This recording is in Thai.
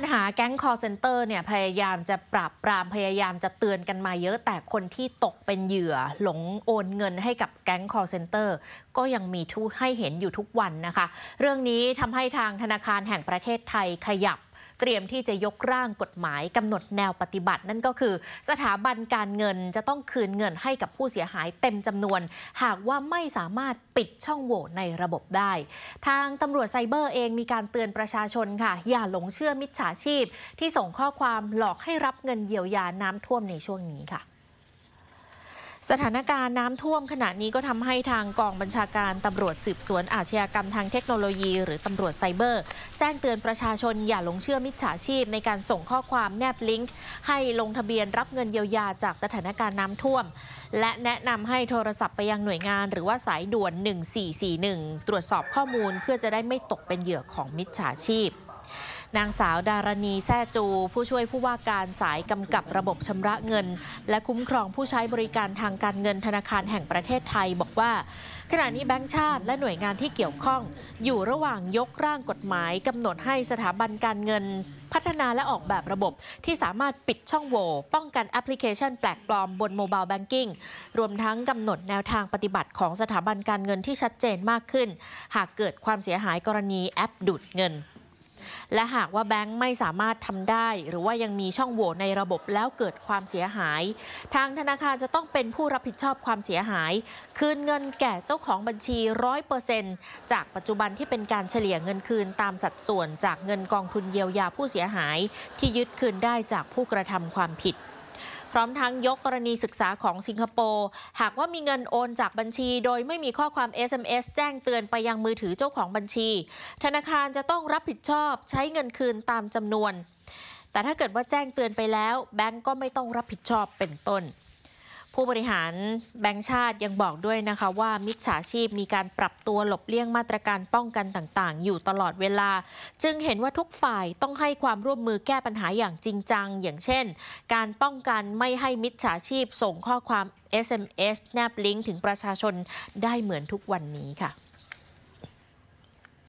ปัญหาแก๊งคอร์เซนเตอร์เนี่ย พยายามจะปราบปราม พยายามจะเตือนกันมาเยอะแต่คนที่ตกเป็นเหยื่อ หลงโอนเงินให้กับแก๊งคอร์เซนเตอร์ ก็ยังมีทุให้เห็นอยู่ทุกวันนะคะ เรื่องนี้ทำให้ทางธนาคารแห่งประเทศไทยขยับเตรียมที่จะยกร่างกฎหมายกำหนดแนวปฏิบัติ นั่นก็คือสถาบันการเงินจะต้องคืนเงินให้กับผู้เสียหายเต็มจำนวน หากว่าไม่สามารถปิดช่องโหว่ในระบบได้ ทางตำรวจไซเบอร์เองมีการเตือนประชาชนค่ะ อย่าหลงเชื่อมิจฉาชีพที่ส่งข้อความหลอกให้รับเงินเยียวยาน้ำท่วมในช่วงนี้ค่ะสถานการณ์น้ำท่วมขณะนี้ก็ทำให้ทางกองบัญชาการตำรวจสืบสวนอาชญากรรมทางเทคโนโลยีหรือตำรวจไซเบอร์แจ้งเตือนประชาชนอย่าหลงเชื่อมิจฉาชีพในการส่งข้อความแนบลิงก์ให้ลงทะเบียนรับเงินเยียวยาจากสถานการณ์น้ำท่วมและแนะนำให้โทรศัพท์ไปยังหน่วยงานหรือว่าสายด่วน 1441 ตรวจสอบข้อมูลเพื่อจะได้ไม่ตกเป็นเหยื่อของมิจฉาชีพนางสาวดารณีแซ่จู ผู้ช่วยผู้ว่าการสายกำกับระบบชำระเงิน และคุ้มครองผู้ใช้บริการทางการเงินธนาคารแห่งประเทศไทยบอกว่า ขณะนี้แบงก์ชาติ และหน่วยงานที่เกี่ยวข้อง อยู่ระหว่างยกร่างกฎหมายกำหนดให้สถาบันการเงิน พัฒนาและออกแบบระบบที่สามารถปิดช่องโหว่ป้องกันแอปพลิเคชันแปลกปลอมบนโมบายแบงกิ้งรวมทั้งกำหนดแนวทางปฏิบัติของสถาบันการเงินที่ชัดเจนมากขึ้น หากเกิดความเสียหายกรณีแอปดูดเงินและหากว่าแบงค์ไม่สามารถทำได้ หรือว่ายังมีช่องโหว่ในระบบแล้วเกิดความเสียหาย ทางธนาคารจะต้องเป็นผู้รับผิดชอบความเสียหาย คืนเงินแก่เจ้าของบัญชีร้อยเปอร์เซ็นต์จากปัจจุบันที่เป็นการเฉลี่ยเงินคืนตามสัดส่วนจากเงินกองทุนเยียวยาผู้เสียหาย ที่ยึดคืนได้จากผู้กระทำความผิดพร้อมทั้งยกกรณีศึกษาของสิงคโปร์ หากว่ามีเงินโอนจากบัญชี โดยไม่มีข้อความ SMS แจ้งเตือนไปยังมือถือเจ้าของบัญชี ธนาคารจะต้องรับผิดชอบใช้เงินคืนตามจำนวน แต่ถ้าเกิดว่าแจ้งเตือนไปแล้ว แบงก์ก็ไม่ต้องรับผิดชอบเป็นต้นผู้บริหารแบงค์ชาติยังบอกด้วยนะคะว่ามิจฉาชีพมีการปรับตัวหลบเลี่ยงมาตรการป้องกันต่างๆ อยู่ตลอดเวลา จึงเห็นว่าทุกฝ่ายต้องให้ความร่วมมือแก้ปัญหาอย่างจริงจังอย่างเช่น การป้องกันไม่ให้มิจฉาชีพส่งข้อความ SMS แนบลิงก์ถึงประชาชนได้เหมือนทุกวันนี้ค่ะ